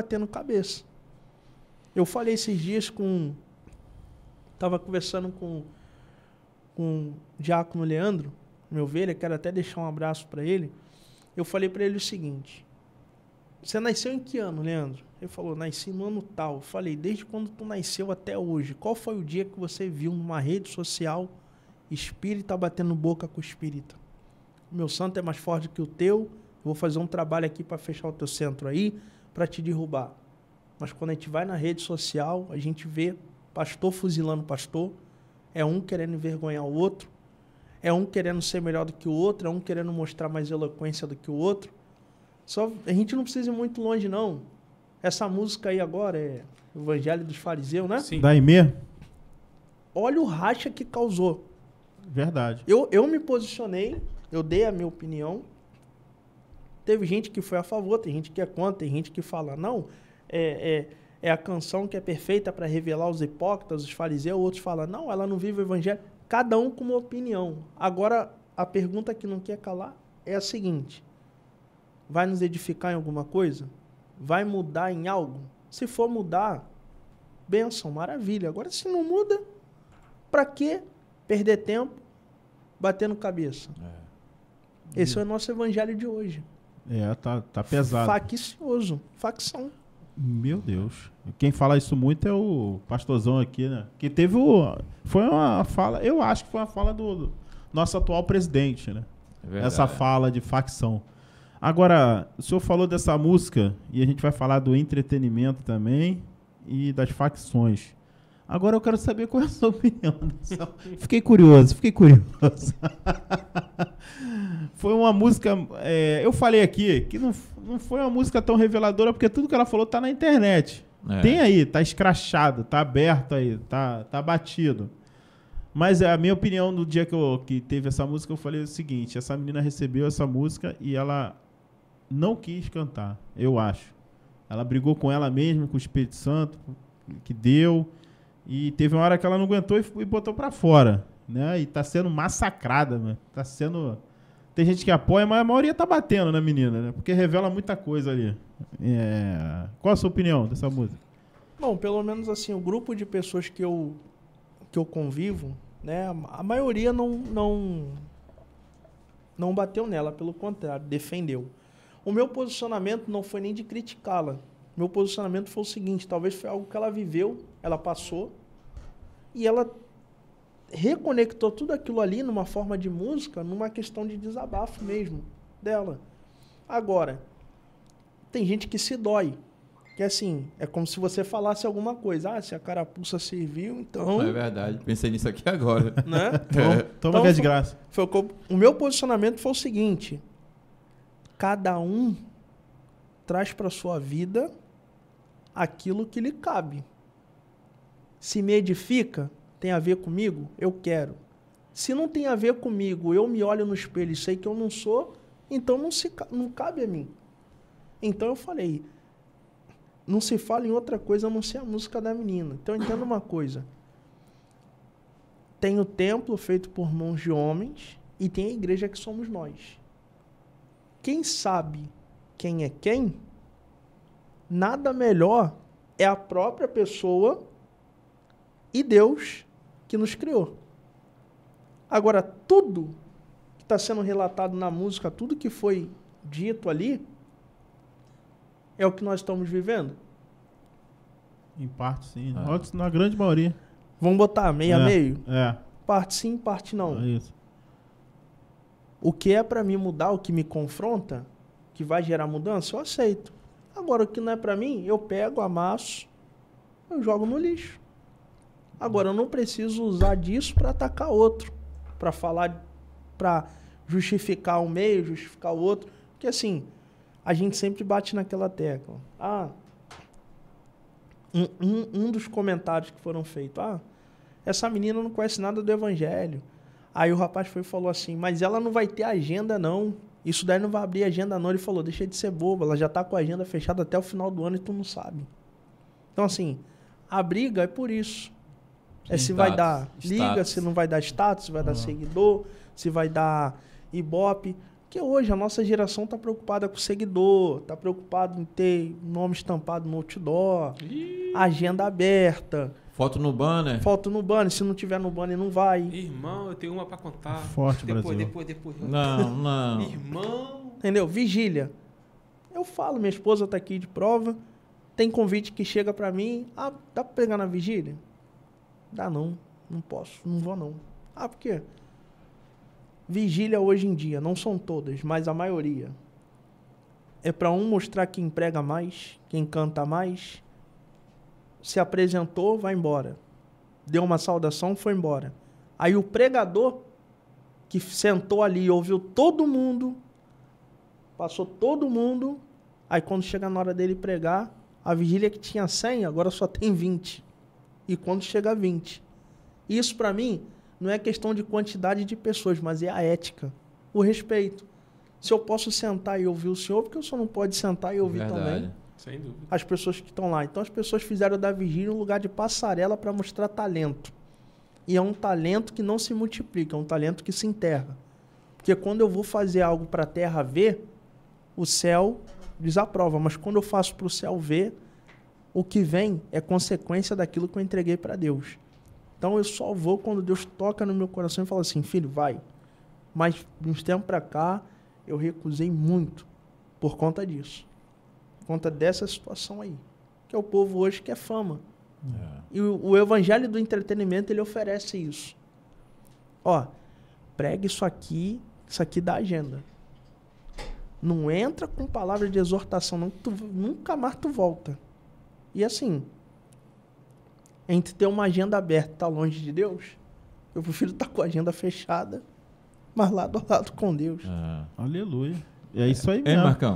batendo cabeça. Eu falei esses dias com. Tava conversando com, com o Diácono Leandro, meu velho, quero até deixar um abraço para ele. Eu falei para ele o seguinte: Você nasceu em que ano, Leandro? Ele falou: Nasci no ano tal. Eu falei: Desde quando tu nasceu até hoje, qual foi o dia que você viu numa rede social espírita batendo boca com espírita? meu santo é mais forte que o teu. Eu vou fazer um trabalho aqui para fechar o teu centro aí para te derrubar. Mas quando a gente vai na rede social, a gente vê pastor fuzilando pastor, é um querendo envergonhar o outro, é um querendo ser melhor do que o outro, é um querendo mostrar mais eloquência do que o outro. Só a gente não precisa ir muito longe não. Essa música aí agora é Evangelho dos Fariseus, né? Sim. Daí mesmo. Olha o racha que causou. Verdade. Eu, eu me posicionei, eu dei a minha opinião, Teve gente que foi a favor, tem gente que é contra, tem gente que fala, não, é, é, é a canção que é perfeita para revelar os hipócritas, os fariseus, outros falam, não, ela não vive o evangelho. Cada um com uma opinião. Agora, a pergunta que não quer calar é a seguinte: vai nos edificar em alguma coisa? Vai mudar em algo? Se for mudar, benção, maravilha. Agora, se não muda, para que perder tempo batendo cabeça? É. Esse é o nosso evangelho de hoje. É, tá, tá pesado. Faccioso. Facção. Meu Deus. Quem fala isso muito é o pastorzão aqui, né? Que teve o. Foi uma fala, eu acho que foi uma fala do, do nosso atual presidente, né? É verdade, Essa fala de facção. Agora, o senhor falou dessa música e a gente vai falar do entretenimento também e das facções. Agora eu quero saber qual é a sua opinião. Fiquei curioso, fiquei curioso. Foi uma música. É, eu falei aqui que não, não foi uma música tão reveladora, porque tudo que ela falou tá na internet. É. Tem aí, tá escrachado, tá aberto aí, tá, tá batido. Mas é, a minha opinião no dia que, eu, que teve essa música, eu falei o seguinte: essa menina recebeu essa música e ela não quis cantar, eu acho. Ela brigou com ela mesma, com o Espírito Santo, que deu. E teve uma hora que ela não aguentou e, e botou para fora. Né? E tá sendo massacrada, mano. Tá sendo tem gente que apoia, mas a maioria tá batendo na menina, né? Porque revela muita coisa ali. É... Qual a sua opinião dessa música? Bom, pelo menos assim, o grupo de pessoas que eu, que eu convivo, né? A maioria não, não, não bateu nela, pelo contrário, defendeu. O meu posicionamento não foi nem de criticá-la. Meu posicionamento foi o seguinte, talvez foi algo que ela viveu, ela passou, e ela reconectou tudo aquilo ali numa forma de música, numa questão de desabafo mesmo dela. Agora, tem gente que se dói. Que assim, é como se você falasse alguma coisa. Ah, se a carapuça serviu, então. É verdade, pensei nisso aqui agora. Né? É. Toma, desgraça. toma é então, de graça. Foi, foi, o meu posicionamento foi o seguinte: cada um traz para sua vida aquilo que lhe cabe. Se me edifica, tem a ver comigo? Eu quero. Se não tem a ver comigo, eu me olho no espelho e sei que eu não sou, então não, se, não cabe a mim. Então eu falei, não se fala em outra coisa a não ser a música da menina. Então entenda uma coisa. Tem o templo feito por mãos de homens e tem a igreja que somos nós. Quem sabe quem é quem, nada melhor é a própria pessoa e Deus que nos criou. Agora, tudo que está sendo relatado na música, tudo que foi dito ali, é o que nós estamos vivendo? Em parte, sim. Né? É. Na grande maioria. Vamos botar meio é, a meio? É. Parte sim, parte não. É isso. O que é para mim mudar, o que me confronta, que vai gerar mudança, eu aceito. Agora, o que não é para mim, eu pego, amasso, eu jogo no lixo. Agora, eu não preciso usar disso para atacar outro, para falar, para justificar um meio, justificar o outro. Porque assim, a gente sempre bate naquela tecla. Ah, um, um, um dos comentários que foram feitos. Ah, essa menina não conhece nada do evangelho. Aí o rapaz foi e falou assim, mas ela não vai ter agenda não. Isso daí não vai abrir agenda não. Ele falou, deixa de ser boba, ela já tá com a agenda fechada até o final do ano e tu não sabe. Então assim, a briga é por isso. É se vai dar liga, se não vai dar status, se vai uhum. dar seguidor, se vai dar ibope. Porque hoje a nossa geração está preocupada com seguidor, está preocupada em ter nome estampado no outdoor, Ih. agenda aberta. Foto no banner. Foto no banner. Se não tiver no banner, não vai. Irmão, eu tenho uma para contar. Forte, depois, Brasil. Depois, depois, depois. Não, não. Irmão. Entendeu? Vigília. Eu falo, minha esposa tá aqui de prova. Tem convite que chega para mim. Ah, dá para pegar na vigília? Dá não, não posso, não vou não. Ah, por quê? Vigília hoje em dia, não são todas, mas a maioria. É para um mostrar quem prega mais, quem canta mais. Se apresentou, vai embora. Deu uma saudação, foi embora. Aí o pregador que sentou ali, ouviu todo mundo, passou todo mundo. Aí quando chega na hora dele pregar, a vigília que tinha 100, agora só tem 20 e quando chega a 20. Isso para mim não é questão de quantidade de pessoas, mas é a ética, o respeito. Se eu posso sentar e ouvir o senhor, porque o senhor não pode sentar e ouvir Verdade. também. Sem dúvida. As pessoas que estão lá. Então as pessoas fizeram da vigília um lugar de passarela para mostrar talento. E é um talento que não se multiplica, é um talento que se enterra. Porque quando eu vou fazer algo para a terra ver, o céu desaprova, mas quando eu faço para o céu ver, o que vem é consequência daquilo que eu entreguei para Deus. Então eu só vou quando Deus toca no meu coração e fala assim, filho, vai. Mas uns tempos para cá eu recusei muito por conta disso, por conta dessa situação aí, que é o povo hoje que é fama. É. E o, o evangelho do entretenimento ele oferece isso. Ó, pregue isso aqui, isso aqui da agenda. Não entra com palavras de exortação, não, tu, nunca mais tu volta. E assim, entre ter uma agenda aberta e estar tá longe de Deus, eu prefiro estar tá com a agenda fechada, mas lado a lado com Deus. Ah, aleluia. É isso aí mesmo. É, Marcão.